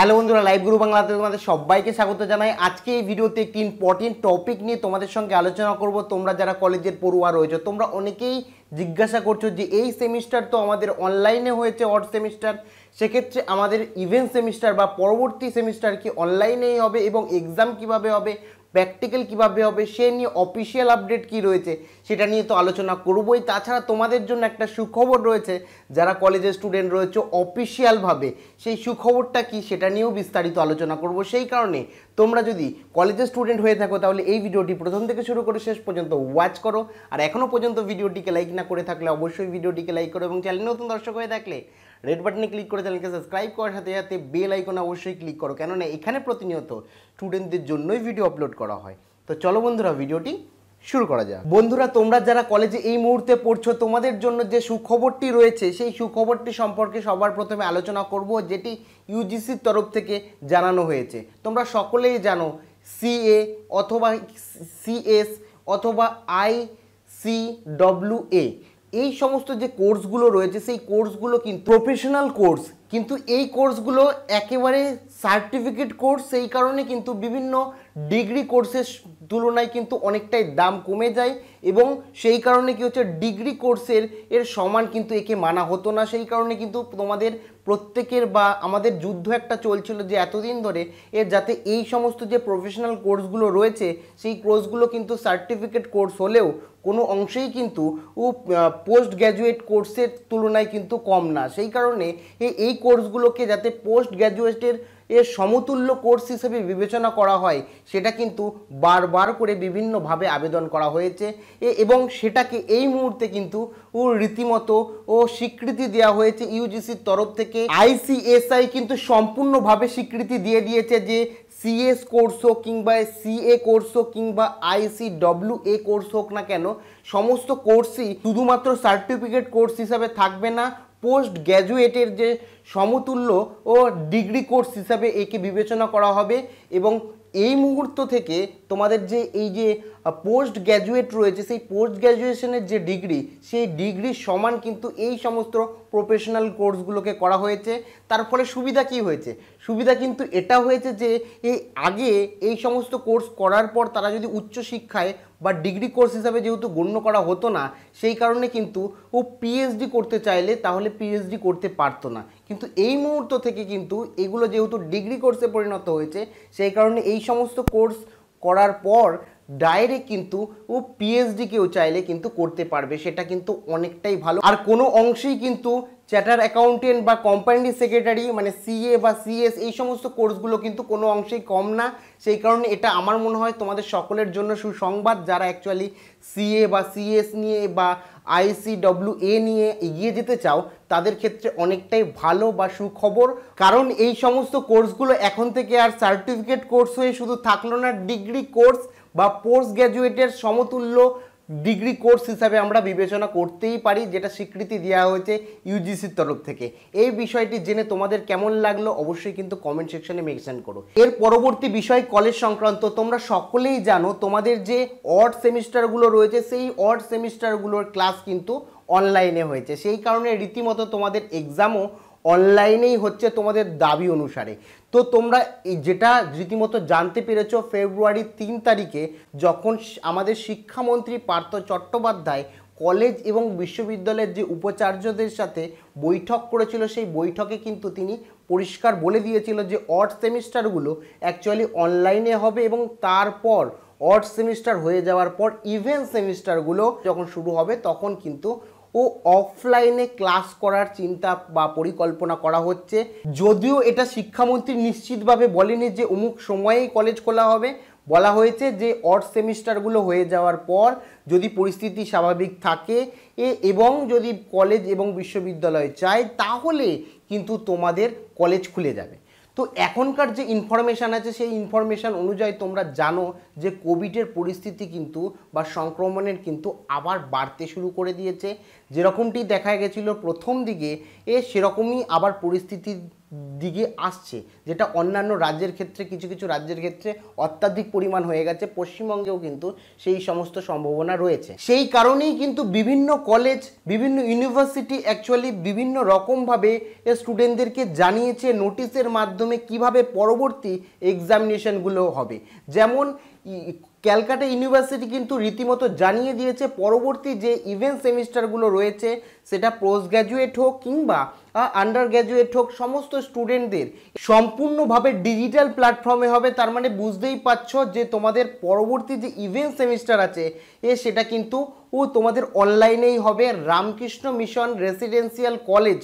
hello বন্ধুরা live গুরু বাংলাতে তোমাদের সবাইকে স্বাগত জানাই আজকে এই ভিডিওতে একটি ইম্পর্টেন্ট টপিক নিয়ে তোমাদের সঙ্গে আলোচনা করব তোমরা যারা কলেজের পড়ুয়া রয়েছো তোমরা অনেকেই জিজ্ঞাসা করছো যে এই সেমিস্টার তো আমাদের অনলাইনে হয়েছে অর্ড সেমিস্টার সেক্ষেত্রে আমাদের ইভেন্ট সেমিস্টার বা পরবর্তী সেমিস্টার কি অনলাইনেই হবে এবং এক্সাম কিভাবে হবে প্র্যাকটিক্যাল কিভাবে হবে সে নিয়ে অফিসিয়াল আপডেট কি রয়েছে সেটা নিয়ে তো আলোচনা করবই তাছাড়া তোমাদের জন্য একটা সুখবর রয়েছে যারা কলেজের স্টুডেন্ট রয়েছে অফিসিয়ালভাবে সেই সুখবরটা কি সেটা নিয়েও বিস্তারিত আলোচনা করব সেই কারণে তোমরা যদি কলেজের স্টুডেন্ট হয়ে থাকো তাহলে এই ভিডিওটি প্রথম থেকে শুরু করে শেষ পর্যন্ত ওয়াচ করো আর এখনও পর্যন্ত ভিডিওটিকে লাইক না করে থাকলে অবশ্যই ভিডিওটিকে লাইক করো এবং চ্যানেল নতুন দর্শক হয়ে থাকলে রেড বাটনে ক্লিক করে চ্যানেলকে সাবস্ক্রাইব করার সাথে সাথে বেল আইকনে অবশ্যই ক্লিক করো কেননা এখানে প্রতিনিয়ত স্টুডেন্টদের জন্যই ভিডিও আপলোড করা হয় তো চলো বন্ধুরা ভিডিওটি শুরু করা যাক বন্ধুরা তোমরা যারা কলেজে এই মুহূর্তে পড়ছো তোমাদের জন্য যে সুখবরটি রয়েছে সেই সুখবরটি সম্পর্কে সবার প্রথমে আলোচনা করব যেটি ইউজিসির তরফ থেকে জানানো হয়েছে তোমরা সকলেই জানো সিএ অথবা সিএস অথবা আই সি ডব্লিউ এ এই সমস্ত যে কোর্সগুলো রয়েছে সেই কোর্সগুলো কিন্তু প্রফেশনাল কোর্স কিন্তু এই কোর্সগুলো একেবারে সার্টিফিকেট কোর্স সেই কারণে কিন্তু বিভিন্ন ডিগ্রি কোর্সের তুলনায় কিন্তু অনেকটাই দাম কমে যায় এবং সেই কারণে কি হচ্ছে ডিগ্রি কোর্সের এর সমান কিন্তু একে মানা হতো না সেই কারণে কিন্তু তোমাদের প্রত্যেকের বা আমাদের যুদ্ধ একটা চলছিল যে এতদিন ধরে এর যাতে এই সমস্ত যে প্রফেশনাল কোর্সগুলো রয়েছে সেই কোর্সগুলো কিন্তু সার্টিফিকেট কোর্স হলেও কোনো অংশেই কিন্তু ও পোস্ট গ্র্যাজুয়েট কোর্সের তুলনায় কিন্তু কম না সেই কারণে এই কোর্সগুলোকে যাতে পোস্ট গ্র্যাজুয়েটের এর সমতুল্য কোর্স হিসেবে বিবেচনা করা হয় সেটা কিন্তু বারবার করে বিভিন্নভাবে আবেদন করা হয়েছে এবং সেটাকে এই মুহূর্তে কিন্তু ও রীতিমতো ও স্বীকৃতি দেওয়া হয়েছে ইউজিসির তরফ থেকে আইসিএসআই কিন্তু সম্পূর্ণভাবে স্বীকৃতি দিয়ে দিয়েছে যে সিএস কোর্স হোক কিংবা সিএ কোর্স হোক কিংবা আইসি ডব্লিউ এ কোর্স হোক না কেন সমস্ত কোর্সই শুধুমাত্র সার্টিফিকেট কোর্স হিসাবে থাকবে না পোস্ট গ্র্যাজুয়েটের যে সমতুল্য ও ডিগ্রি কোর্স হিসাবে একে বিবেচনা করা হবে এবং এই মুহূর্ত থেকে তোমাদের যে এই যে পোস্ট গ্র্যাজুয়েট রয়েছে সেই পোস্ট গ্র্যাজুয়েশনের যে ডিগ্রি সেই ডিগ্রির সমান কিন্তু এই সমস্ত প্রফেশনাল কোর্সগুলোকে করা হয়েছে তার ফলে সুবিধা কি হয়েছে সুবিধা কিন্তু এটা হয়েছে যে এই আগে এই সমস্ত কোর্স করার পর তারা যদি উচ্চশিক্ষায় বা ডিগ্রি কোর্স হিসাবে যেহেতু গণ্য করা হতো না সেই কারণে কিন্তু ও পিএইচডি করতে চাইলে তাহলে পিএইচডি করতে পারতো না কিন্তু এই মুহূর্ত থেকে কিন্তু এগুলো যেহেতু ডিগ্রি কোর্সে পরিণত হয়েছে সেই কারণে এই সমস্ত কোর্স করার পর ডাইরেক্ট কিন্তু ও পিএইচডি কেউ চাইলে কিন্তু করতে পারবে সেটা কিন্তু অনেকটাই ভালো আর কোনো অংশেই কিন্তু চ্যাটার অ্যাকাউন্টেন্ট বা কোম্পানি সেক্রেটারি মানে সিএ বা সিএস এই সমস্ত কোর্সগুলো কিন্তু কোনো অংশেই কম না সেই কারণে এটা আমার মনে হয় তোমাদের সকলের জন্য সুসংবাদ যারা অ্যাকচুয়ালি সিএ বা সিএস নিয়ে বা আইসিডব্লিউ এ নিয়ে এগিয়ে যেতে চাও তাদের ক্ষেত্রে অনেকটাই ভালো বা সুখবর কারণ এই সমস্ত কোর্সগুলো এখন থেকে আর সার্টিফিকেট কোর্স হয়ে শুধু থাকলো না ডিগ্রি কোর্স বা পোস্ট গ্র্যাজুয়েটের সমতুল্য ডিগ্রি কোর্স হিসাবে আমরা বিবেচনা করতেই পারি যেটা স্বীকৃতি দেওয়া হয়েছে ইউজিসির তরফ থেকে এই বিষয়টি জেনে তোমাদের কেমন লাগলো অবশ্যই কিন্তু কমেন্ট সেকশনে মেনশন করো এর পরবর্তী বিষয় কলেজ সংক্রান্ত তোমরা সকলেই জানো তোমাদের যে অড সেমিস্টারগুলো রয়েছে সেই অড সেমিস্টারগুলোর ক্লাস কিন্তু অনলাইনে হয়েছে সেই কারণে রীতিমতো তোমাদের এক্সামও অনলাইনেই হচ্ছে তোমাদের দাবি অনুসারে তো তোমরা যেটা রীতিমতো জানতে পেরেছ ফেব্রুয়ারি তিন তারিখে যখন আমাদের শিক্ষামন্ত্রী পার্থ চট্টোপাধ্যায় কলেজ এবং বিশ্ববিদ্যালয়ের যে উপাচার্যদের সাথে বৈঠক করেছিল সেই বৈঠকে কিন্তু তিনি পরিষ্কার বলে দিয়েছিল যে অর্থ সেমিস্টারগুলো অ্যাকচুয়ালি অনলাইনে হবে এবং তারপর অর্থ সেমিস্টার হয়ে যাওয়ার পর ইভেন্ট সেমিস্টারগুলো যখন শুরু হবে তখন কিন্তু ও অফলাইনে ক্লাস করার চিন্তা বা পরিকল্পনা করা হচ্ছে যদিও এটা শিক্ষামন্ত্রী নিশ্চিতভাবে বলেনি যে অমুক সময়েই কলেজ খোলা হবে বলা হয়েছে যে অর্ড সেমিস্টারগুলো হয়ে যাওয়ার পর যদি পরিস্থিতি স্বাভাবিক থাকে এবং যদি কলেজ এবং বিশ্ববিদ্যালয় চায় তাহলে কিন্তু তোমাদের কলেজ খুলে যাবে তো এখনকার যে ইনফরমেশান আছে সেই ইনফরমেশান অনুযায়ী তোমরা জানো যে কোভিডের পরিস্থিতি কিন্তু বা সংক্রমণের কিন্তু আবার বাড়তে শুরু করে দিয়েছে যেরকমটি দেখা গেছিলো প্রথম দিকে এ সেরকমই আবার পরিস্থিতি দিকে আসছে যেটা অন্যান্য রাজ্যের ক্ষেত্রে কিছু কিছু রাজ্যের ক্ষেত্রে অত্যাধিক পরিমাণ হয়ে গেছে পশ্চিমবঙ্গেও কিন্তু সেই সমস্ত সম্ভাবনা রয়েছে সেই কারণেই কিন্তু বিভিন্ন কলেজ বিভিন্ন ইউনিভার্সিটি অ্যাকচুয়ালি বিভিন্ন রকমভাবে স্টুডেন্টদেরকে জানিয়েছে নোটিশের মাধ্যমে কিভাবে পরবর্তী এক্সামিনেশানগুলো হবে যেমন ক্যালকাটা ইউনিভার্সিটি কিন্তু রীতিমতো জানিয়ে দিয়েছে পরবর্তী যে ইভেন্ট সেমিস্টারগুলো রয়েছে সেটা পোস্ট গ্র্যাজুয়েট হোক কিংবা আন্ডার গ্র্যাজুয়েট হোক সমস্ত স্টুডেন্টদের সম্পূর্ণভাবে ডিজিটাল প্ল্যাটফর্মে হবে তার মানে বুঝতেই পারছ যে তোমাদের পরবর্তী যে ইভেন্ট সেমিস্টার আছে এ সেটা কিন্তু ও তোমাদের অনলাইনেই হবে রামকৃষ্ণ মিশন রেসিডেন্সিয়াল কলেজ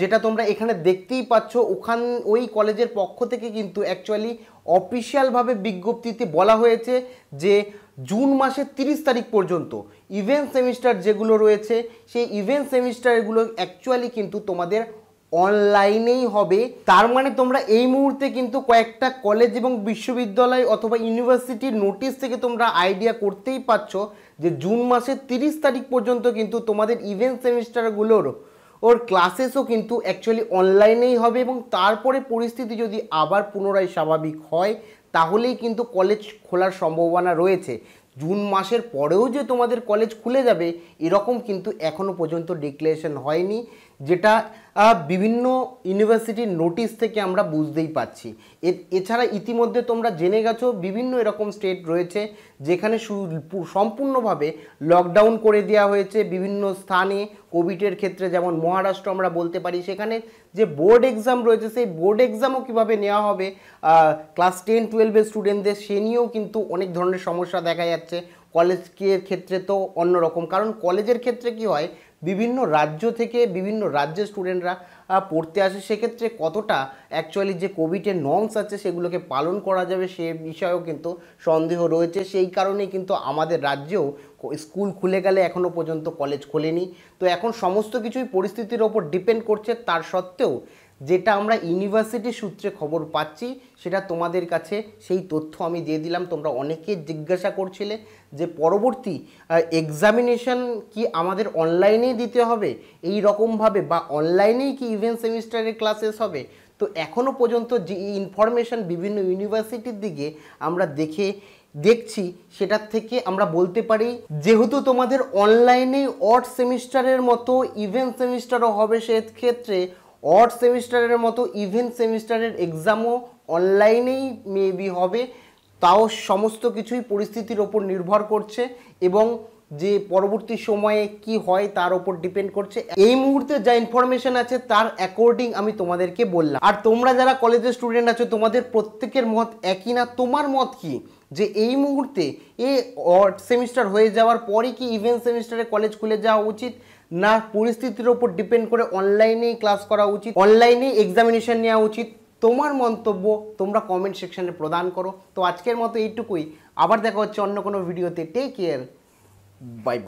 যেটা তোমরা এখানে দেখতেই পাচ্ছ ওখান ওই কলেজের পক্ষ থেকে কিন্তু অ্যাকচুয়ালি অফিসিয়ালভাবে বিজ্ঞপ্তিতে বলা হয়েছে যে জুন মাসের তিরিশ তারিখ পর্যন্ত ইভেন্ট সেমিস্টার যেগুলো রয়েছে সেই ইভেন্ট সেমিস্টারগুলো অ্যাকচুয়ালি কিন্তু তোমাদের অনলাইনেই হবে তার মানে তোমরা এই মুহূর্তে কিন্তু কয়েকটা কলেজ এবং বিশ্ববিদ্যালয় অথবা ইউনিভার্সিটির নোটিশ থেকে তোমরা আইডিয়া করতেই পারছো যে জুন মাসের তিরিশ তারিখ পর্যন্ত কিন্তু তোমাদের ইভেন্ট সেমিস্টারগুলোর ওর ক্লাসেসও কিন্তু অ্যাকচুয়ালি অনলাইনেই হবে এবং তারপরে পরিস্থিতি যদি আবার পুনরায় স্বাভাবিক হয় তাহলেই কিন্তু কলেজ খোলার সম্ভাবনা রয়েছে জুন মাসের পরেও যে তোমাদের কলেজ খুলে যাবে এরকম কিন্তু এখনও পর্যন্ত ডিক্লারেশন হয়নি যেটা বিভিন্ন ইউনিভার্সিটির নোটিশ থেকে আমরা বুঝতেই পাচ্ছি এছাড়া ইতিমধ্যে তোমরা জেনে গেছো বিভিন্ন এরকম স্টেট রয়েছে যেখানে সম্পূর্ণভাবে লকডাউন করে দেওয়া হয়েছে বিভিন্ন স্থানে কোভিডের ক্ষেত্রে যেমন মহারাষ্ট্র আমরা বলতে পারি সেখানে যে বোর্ড এক্সাম রয়েছে সেই বোর্ড এক্সামও কীভাবে নেওয়া হবে ক্লাস টেন টুয়েলভের স্টুডেন্টদের সে নিয়েও কিন্তু অনেক ধরনের সমস্যা দেখা যাচ্ছে কলেজের ক্ষেত্রে তো অন্যরকম কারণ কলেজের ক্ষেত্রে কি হয় বিভিন্ন রাজ্য থেকে বিভিন্ন রাজ্যের স্টুডেন্টরা পড়তে আসে সেক্ষেত্রে কতটা অ্যাকচুয়ালি যে কোভিডের নর্মস আছে সেগুলোকে পালন করা যাবে সে বিষয়েও কিন্তু সন্দেহ রয়েছে সেই কারণেই কিন্তু আমাদের রাজ্যেও স্কুল খুলে গেলে এখনও পর্যন্ত কলেজ খোলেনি তো এখন সমস্ত কিছুই পরিস্থিতির ওপর ডিপেন্ড করছে তার সত্ত্বেও যেটা আমরা ইউনিভার্সিটি সূত্রে খবর পাচ্ছি সেটা তোমাদের কাছে সেই তথ্য আমি দিয়ে দিলাম তোমরা অনেকে জিজ্ঞাসা করছিলে যে পরবর্তী এক্সামিনেশন কি আমাদের অনলাইনেই দিতে হবে এই রকমভাবে বা অনলাইনেই কি ইভেন্ট সেমিস্টারের ক্লাসেস হবে তো এখনও পর্যন্ত যে ইনফরমেশান বিভিন্ন ইউনিভার্সিটির দিকে আমরা দেখে দেখছি সেটার থেকে আমরা বলতে পারি যেহেতু তোমাদের অনলাইনে অর্ড সেমিস্টারের মতো ইভেন্ট সেমিস্টারও হবে সেক্ষেত্রে অড সেমিস্টারের মতো ইভেন সেমিস্টারের এক্সামও অনলাইনেই মেবি হবে তাও সমস্ত কিছুই পরিস্থিতির ওপর নির্ভর করছে এবং যে পরবর্তী সময়ে কি হয় তার ওপর ডিপেন্ড করছে এই মুহূর্তে যা ইনফরমেশন আছে তার অ্যাকর্ডিং আমি তোমাদেরকে বললাম আর তোমরা যারা কলেজের স্টুডেন্ট আছো তোমাদের প্রত্যেকের মত একই না তোমার মত কি যে এই মুহূর্তে এ সেমিস্টার হয়ে যাওয়ার পরই কি ইভেন্ট সেমিস্টারে কলেজ খুলে যাওয়া উচিত না পরিস্থিতির ওপর ডিপেন্ড করে অনলাইনেই ক্লাস করা উচিত অনলাইনেই এক্সামিনেশন নেওয়া উচিত তোমার মন্তব্য তোমরা কমেন্ট সেকশানে প্রদান করো তো আজকের মতো এইটুকুই আবার দেখা হচ্ছে অন্য কোনো ভিডিওতে টেক কেয়ার বাই